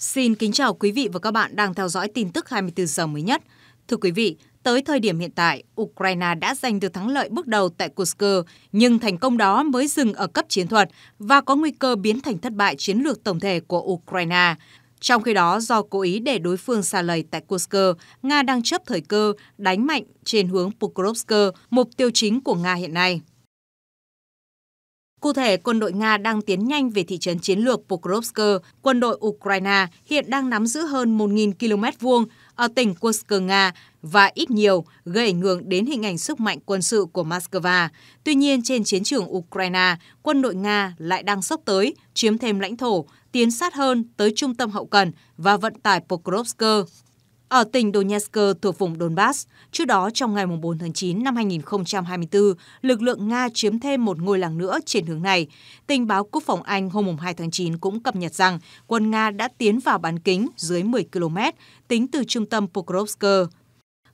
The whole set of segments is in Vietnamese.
Xin kính chào quý vị và các bạn đang theo dõi tin tức 24 giờ mới nhất. Thưa quý vị, tới thời điểm hiện tại, Ukraine đã giành được thắng lợi bước đầu tại Kursk, nhưng thành công đó mới dừng ở cấp chiến thuật và có nguy cơ biến thành thất bại chiến lược tổng thể của Ukraine. Trong khi đó, do cố ý để đối phương xa lầy tại Kursk, Nga đang chấp thời cơ đánh mạnh trên hướng Pokrovsk, mục tiêu chính của Nga hiện nay. Cụ thể, quân đội Nga đang tiến nhanh về thị trấn chiến lược Pokrovsk. Quân đội Ukraine hiện đang nắm giữ hơn 1.000 km vuông ở tỉnh Kursk Nga và ít nhiều gây ảnh hưởng đến hình ảnh sức mạnh quân sự của Moscow. Tuy nhiên, trên chiến trường Ukraine, quân đội Nga lại đang sốc tới, chiếm thêm lãnh thổ, tiến sát hơn tới trung tâm hậu cần và vận tải Pokrovsk ở tỉnh Donetsk thuộc vùng Donbass. Trước đó, trong ngày 4 tháng 9 năm 2024, lực lượng Nga chiếm thêm một ngôi làng nữa trên hướng này. Tình báo quốc phòng Anh hôm 2 tháng 9 cũng cập nhật rằng quân Nga đã tiến vào bán kính dưới 10 km, tính từ trung tâm Pokrovsk.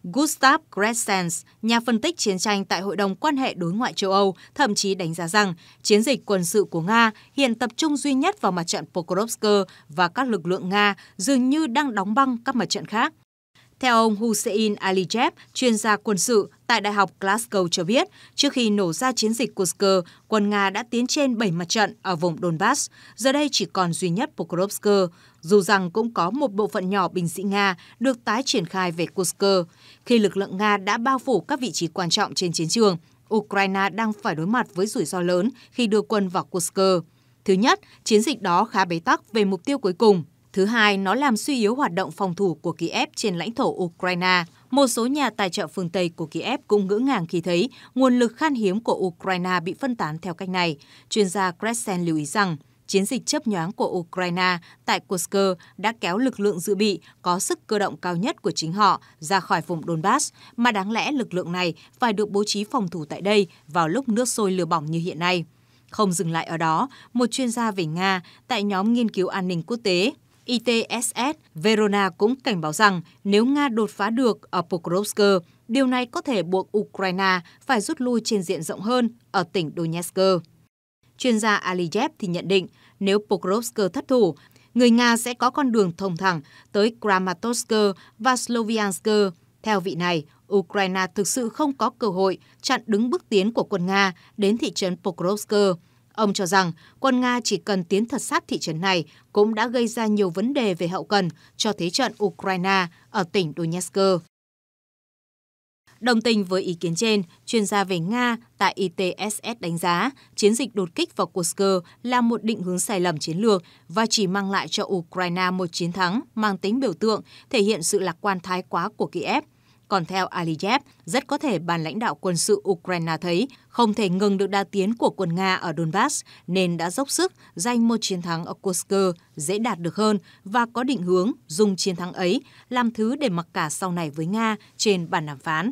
Gustav Gressens, nhà phân tích chiến tranh tại Hội đồng quan hệ đối ngoại châu Âu, thậm chí đánh giá rằng chiến dịch quân sự của Nga hiện tập trung duy nhất vào mặt trận Pokrovsk và các lực lượng Nga dường như đang đóng băng các mặt trận khác. Theo ông Hussein Alijev, chuyên gia quân sự tại Đại học Glasgow cho biết, trước khi nổ ra chiến dịch Kursk, quân Nga đã tiến trên 7 mặt trận ở vùng Donbass, giờ đây chỉ còn duy nhất Pokrovsk, dù rằng cũng có một bộ phận nhỏ binh sĩ Nga được tái triển khai về Kursk. Khi lực lượng Nga đã bao phủ các vị trí quan trọng trên chiến trường, Ukraine đang phải đối mặt với rủi ro lớn khi đưa quân vào Kursk. Thứ nhất, chiến dịch đó khá bế tắc về mục tiêu cuối cùng Thứ hai, nó làm suy yếu hoạt động phòng thủ của Kiev trên lãnh thổ Ukraine. Một số nhà tài trợ phương Tây của Kiev cũng ngỡ ngàng khi thấy nguồn lực khan hiếm của Ukraine bị phân tán theo cách này. Chuyên gia Crescent lưu ý rằng, chiến dịch chấp nhoáng của Ukraine tại Kursk đã kéo lực lượng dự bị có sức cơ động cao nhất của chính họ ra khỏi vùng Donbass, mà đáng lẽ lực lượng này phải được bố trí phòng thủ tại đây vào lúc nước sôi lửa bỏng như hiện nay. Không dừng lại ở đó, một chuyên gia về Nga tại nhóm nghiên cứu an ninh quốc tế ITSS, Verona cũng cảnh báo rằng nếu Nga đột phá được ở Pokrovsk, điều này có thể buộc Ukraine phải rút lui trên diện rộng hơn ở tỉnh Donetsk. Chuyên gia Aliyev thì nhận định nếu Pokrovsk thất thủ, người Nga sẽ có con đường thông thẳng tới Kramatorsk và Sloviansk. Theo vị này, Ukraine thực sự không có cơ hội chặn đứng bước tiến của quân Nga đến thị trấn Pokrovsk Ông cho rằng quân Nga chỉ cần tiến thật sát thị trấn này cũng đã gây ra nhiều vấn đề về hậu cần cho thế trận Ukraine ở tỉnh Donetsk. Đồng tình với ý kiến trên, chuyên gia về Nga tại ITSS đánh giá chiến dịch đột kích vào Kursk là một định hướng sai lầm chiến lược và chỉ mang lại cho Ukraine một chiến thắng mang tính biểu tượng, thể hiện sự lạc quan thái quá của Kiev – còn theo Aliyev, rất có thể ban lãnh đạo quân sự Ukraine thấy không thể ngừng được đa tiến của quân Nga ở Donbass nên đã dốc sức giành một chiến thắng ở Kursk dễ đạt được hơn và có định hướng dùng chiến thắng ấy làm thứ để mặc cả sau này với Nga trên bàn đàm phán.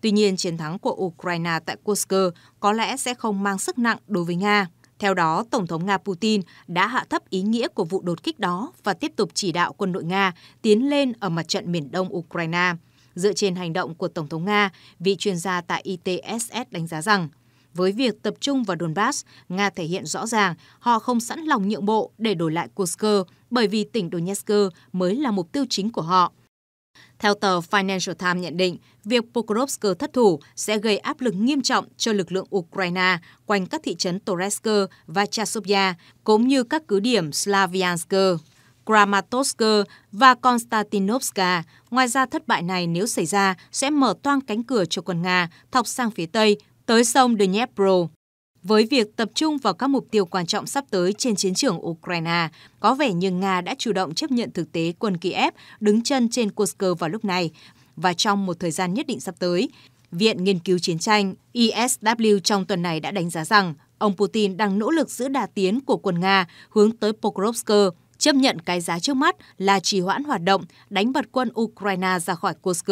Tuy nhiên, chiến thắng của Ukraine tại Kursk có lẽ sẽ không mang sức nặng đối với Nga. Theo đó, Tổng thống Nga Putin đã hạ thấp ý nghĩa của vụ đột kích đó và tiếp tục chỉ đạo quân đội Nga tiến lên ở mặt trận miền đông Ukraine. Dựa trên hành động của Tổng thống Nga, vị chuyên gia tại ITSS đánh giá rằng, với việc tập trung vào Donbass, Nga thể hiện rõ ràng họ không sẵn lòng nhượng bộ để đổi lại Kursk bởi vì tỉnh Donetsk mới là mục tiêu chính của họ. Theo tờ Financial Times nhận định, việc Pokrovsk thất thủ sẽ gây áp lực nghiêm trọng cho lực lượng Ukraine quanh các thị trấn Toretsk và Chasovya, cũng như các cứ điểm Slavyansk. Kramatorsk và Konstantinovka. Ngoài ra, thất bại này nếu xảy ra sẽ mở toang cánh cửa cho quân Nga thọc sang phía Tây, tới sông Dnipro. Với việc tập trung vào các mục tiêu quan trọng sắp tới trên chiến trường Ukraine, có vẻ như Nga đã chủ động chấp nhận thực tế quân Kiev đứng chân trên Kursk vào lúc này và trong một thời gian nhất định sắp tới. Viện Nghiên cứu Chiến tranh ISW e trong tuần này đã đánh giá rằng ông Putin đang nỗ lực giữ đà tiến của quân Nga hướng tới Pokrovsk chấp nhận cái giá trước mắt là trì hoãn hoạt động, đánh bật quân Ukraine ra khỏi Kursk.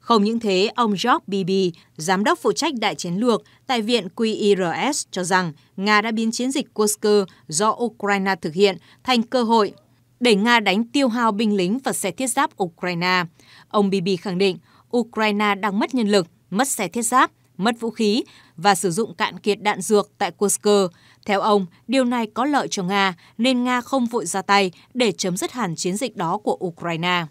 Không những thế, ông George Bibi, giám đốc phụ trách đại chiến lược tại Viện QIRS cho rằng Nga đã biến chiến dịch Kursk do Ukraine thực hiện thành cơ hội để Nga đánh tiêu hao binh lính và xe thiết giáp Ukraine. Ông Bibi khẳng định Ukraine đang mất nhân lực, mất xe thiết giáp, mất vũ khí và sử dụng cạn kiệt đạn dược tại Kursk. Theo ông, điều này có lợi cho Nga nên Nga không vội ra tay để chấm dứt hẳn chiến dịch đó của Ukraine.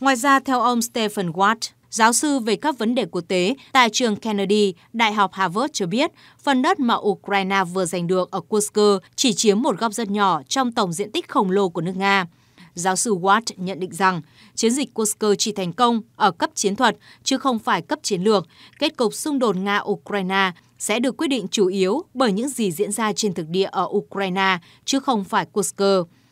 Ngoài ra, theo ông Stephen Watt, giáo sư về các vấn đề quốc tế tại trường Kennedy, Đại học Harvard cho biết, phần đất mà Ukraine vừa giành được ở Kursk chỉ chiếm một góc rất nhỏ trong tổng diện tích khổng lồ của nước Nga giáo sư Watt nhận định rằng chiến dịch Kursk chỉ thành công ở cấp chiến thuật chứ không phải cấp chiến lược. Kết cục xung đột Nga-Ukraine sẽ được quyết định chủ yếu bởi những gì diễn ra trên thực địa ở Ukraine chứ không phải Kursk.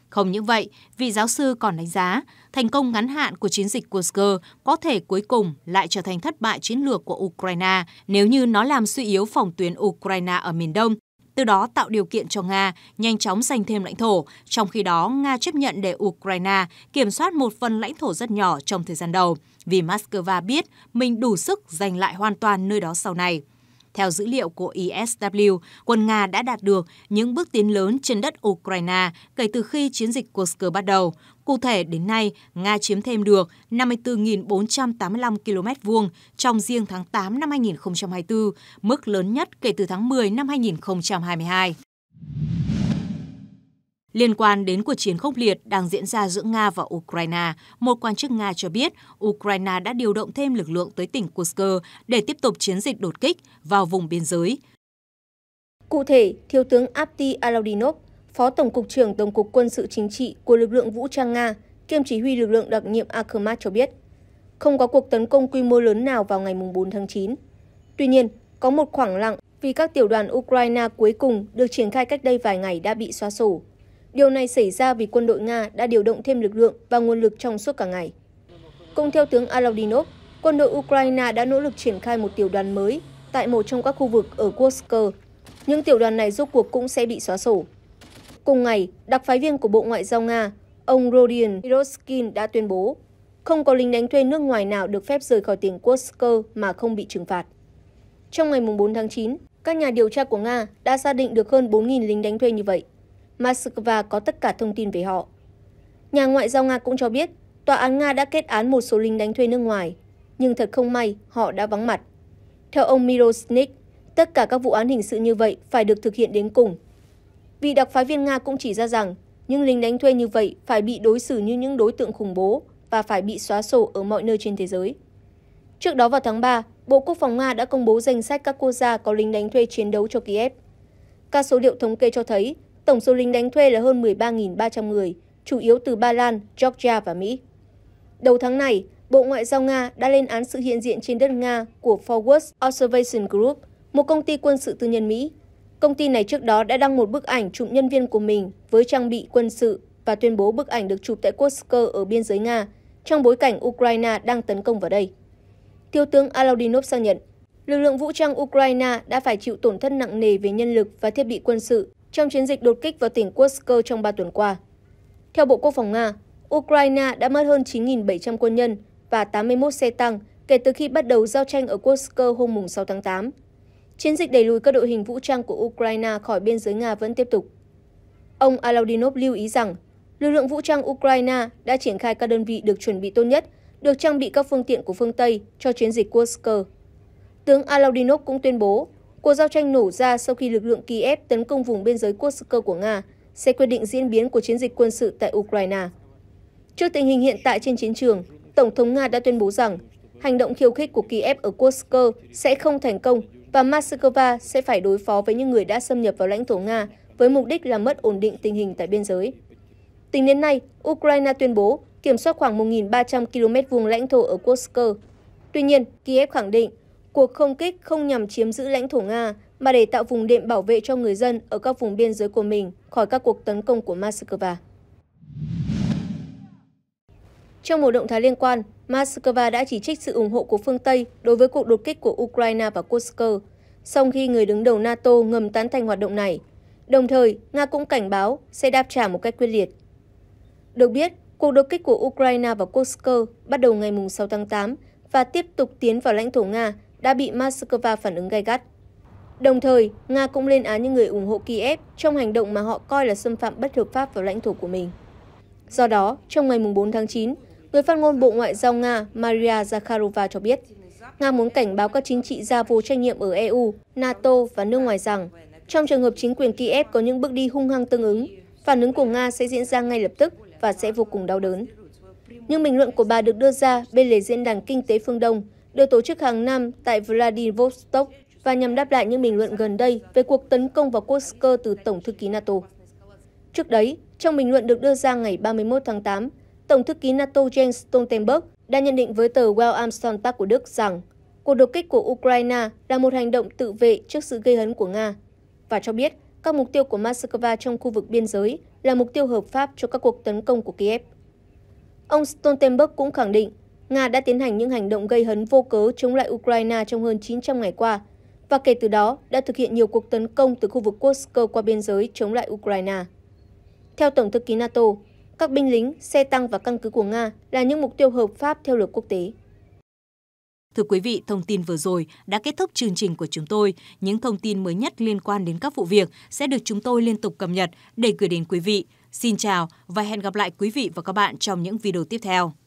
Không những vậy, vị giáo sư còn đánh giá thành công ngắn hạn của chiến dịch Kursk có thể cuối cùng lại trở thành thất bại chiến lược của Ukraine nếu như nó làm suy yếu phòng tuyến Ukraine ở miền Đông từ đó tạo điều kiện cho Nga nhanh chóng giành thêm lãnh thổ. Trong khi đó, Nga chấp nhận để Ukraine kiểm soát một phần lãnh thổ rất nhỏ trong thời gian đầu, vì Moscow biết mình đủ sức giành lại hoàn toàn nơi đó sau này. Theo dữ liệu của ISW, e quân Nga đã đạt được những bước tiến lớn trên đất Ukraine kể từ khi chiến dịch Kursk bắt đầu. Cụ thể, đến nay, Nga chiếm thêm được 54.485 km vuông trong riêng tháng 8 năm 2024, mức lớn nhất kể từ tháng 10 năm 2022. Liên quan đến cuộc chiến khốc liệt đang diễn ra giữa Nga và Ukraine, một quan chức Nga cho biết Ukraine đã điều động thêm lực lượng tới tỉnh Kursk để tiếp tục chiến dịch đột kích vào vùng biên giới. Cụ thể, Thiếu tướng Apti Alaudinov, Phó Tổng cục trưởng Tổng cục Quân sự Chính trị của lực lượng vũ trang Nga, kiêm chỉ huy lực lượng đặc nhiệm Akhmat cho biết, không có cuộc tấn công quy mô lớn nào vào ngày 4 tháng 9. Tuy nhiên, có một khoảng lặng vì các tiểu đoàn Ukraine cuối cùng được triển khai cách đây vài ngày đã bị xóa sổ. Điều này xảy ra vì quân đội Nga đã điều động thêm lực lượng và nguồn lực trong suốt cả ngày. Cũng theo tướng Alaudinov, quân đội Ukraine đã nỗ lực triển khai một tiểu đoàn mới tại một trong các khu vực ở Kursk. Những tiểu đoàn này rốt cuộc cũng sẽ bị xóa sổ. Cùng ngày, đặc phái viên của Bộ Ngoại giao Nga, ông Rodion Hiroskin đã tuyên bố không có lính đánh thuê nước ngoài nào được phép rời khỏi tỉnh Kursk mà không bị trừng phạt. Trong ngày 4 tháng 9, các nhà điều tra của Nga đã xác định được hơn 4.000 lính đánh thuê như vậy. Moscow có tất cả thông tin về họ. Nhà ngoại giao Nga cũng cho biết, tòa án Nga đã kết án một số lính đánh thuê nước ngoài, nhưng thật không may họ đã vắng mặt. Theo ông Mirosnik, tất cả các vụ án hình sự như vậy phải được thực hiện đến cùng. Vị đặc phái viên Nga cũng chỉ ra rằng, những lính đánh thuê như vậy phải bị đối xử như những đối tượng khủng bố và phải bị xóa sổ ở mọi nơi trên thế giới. Trước đó vào tháng 3, Bộ Quốc phòng Nga đã công bố danh sách các quốc gia có lính đánh thuê chiến đấu cho Kiev. Các số liệu thống kê cho thấy tổng số lính đánh thuê là hơn một mươi ba ba trăm người, chủ yếu từ Ba Lan, Georgia và Mỹ. Đầu tháng này, Bộ Ngoại giao Nga đã lên án sự hiện diện trên đất Nga của Forward Observation Group, một công ty quân sự tư nhân Mỹ. Công ty này trước đó đã đăng một bức ảnh chụp nhân viên của mình với trang bị quân sự và tuyên bố bức ảnh được chụp tại Kursk ở biên giới Nga, trong bối cảnh Ukraine đang tấn công vào đây. Thiếu tướng Alaudinov xác nhận, lực lượng vũ trang Ukraine đã phải chịu tổn thất nặng nề về nhân lực và thiết bị quân sự trong chiến dịch đột kích vào tỉnh Kursk trong 3 tuần qua. Theo Bộ Quốc phòng Nga, Ukraine đã mất hơn 9.700 quân nhân và 81 xe tăng kể từ khi bắt đầu giao tranh ở Kursk hôm 6 tháng 8. Chiến dịch đẩy lùi các đội hình vũ trang của Ukraine khỏi biên giới Nga vẫn tiếp tục. Ông Alaudinov lưu ý rằng, lực lượng vũ trang Ukraine đã triển khai các đơn vị được chuẩn bị tốt nhất, được trang bị các phương tiện của phương Tây cho chiến dịch Kursk. Tướng Alaudinov cũng tuyên bố Cuộc giao tranh nổ ra sau khi lực lượng Kiev tấn công vùng biên giới Kursk của Nga sẽ quyết định diễn biến của chiến dịch quân sự tại Ukraine. Trước tình hình hiện tại trên chiến trường, Tổng thống Nga đã tuyên bố rằng hành động khiêu khích của Kiev ở Kursk sẽ không thành công và Moscow sẽ phải đối phó với những người đã xâm nhập vào lãnh thổ Nga với mục đích làm mất ổn định tình hình tại biên giới. Tính đến nay, Ukraine tuyên bố kiểm soát khoảng 1.300 km vuông lãnh thổ ở Kursk. Tuy nhiên, Kiev khẳng định cuộc không kích không nhằm chiếm giữ lãnh thổ Nga mà để tạo vùng đệm bảo vệ cho người dân ở các vùng biên giới của mình khỏi các cuộc tấn công của Moscow. Trong một động thái liên quan, Moscow đã chỉ trích sự ủng hộ của phương Tây đối với cuộc đột kích của Ukraine và Kursk, song khi người đứng đầu NATO ngầm tán thành hoạt động này. Đồng thời, Nga cũng cảnh báo sẽ đáp trả một cách quyết liệt. Được biết, cuộc đột kích của Ukraine và Kursk bắt đầu ngày 6 tháng 8 và tiếp tục tiến vào lãnh thổ Nga đã bị Moscow phản ứng gai gắt. Đồng thời, Nga cũng lên án những người ủng hộ Kiev trong hành động mà họ coi là xâm phạm bất hợp pháp vào lãnh thổ của mình. Do đó, trong ngày 4 tháng 9, người phát ngôn Bộ Ngoại giao Nga Maria Zakharova cho biết, Nga muốn cảnh báo các chính trị gia vô trách nhiệm ở EU, NATO và nước ngoài rằng, trong trường hợp chính quyền Kiev có những bước đi hung hăng tương ứng, phản ứng của Nga sẽ diễn ra ngay lập tức và sẽ vô cùng đau đớn. Những bình luận của bà được đưa ra bên lề diễn đàn kinh tế phương Đông được tổ chức hàng năm tại Vladivostok và nhằm đáp lại những bình luận gần đây về cuộc tấn công vào Kursk từ Tổng thư ký NATO. Trước đấy, trong bình luận được đưa ra ngày 31 tháng 8, Tổng thư ký NATO Jens Stoltenberg đã nhận định với tờ Well Armstrong Park của Đức rằng cuộc đột kích của Ukraine là một hành động tự vệ trước sự gây hấn của Nga và cho biết các mục tiêu của Moscow trong khu vực biên giới là mục tiêu hợp pháp cho các cuộc tấn công của Kiev. Ông Stoltenberg cũng khẳng định Nga đã tiến hành những hành động gây hấn vô cớ chống lại Ukraine trong hơn 900 ngày qua, và kể từ đó đã thực hiện nhiều cuộc tấn công từ khu vực Kursk qua biên giới chống lại Ukraine. Theo Tổng thư ký NATO, các binh lính, xe tăng và căn cứ của Nga là những mục tiêu hợp pháp theo luật quốc tế. Thưa quý vị, thông tin vừa rồi đã kết thúc chương trình của chúng tôi. Những thông tin mới nhất liên quan đến các vụ việc sẽ được chúng tôi liên tục cập nhật để gửi đến quý vị. Xin chào và hẹn gặp lại quý vị và các bạn trong những video tiếp theo.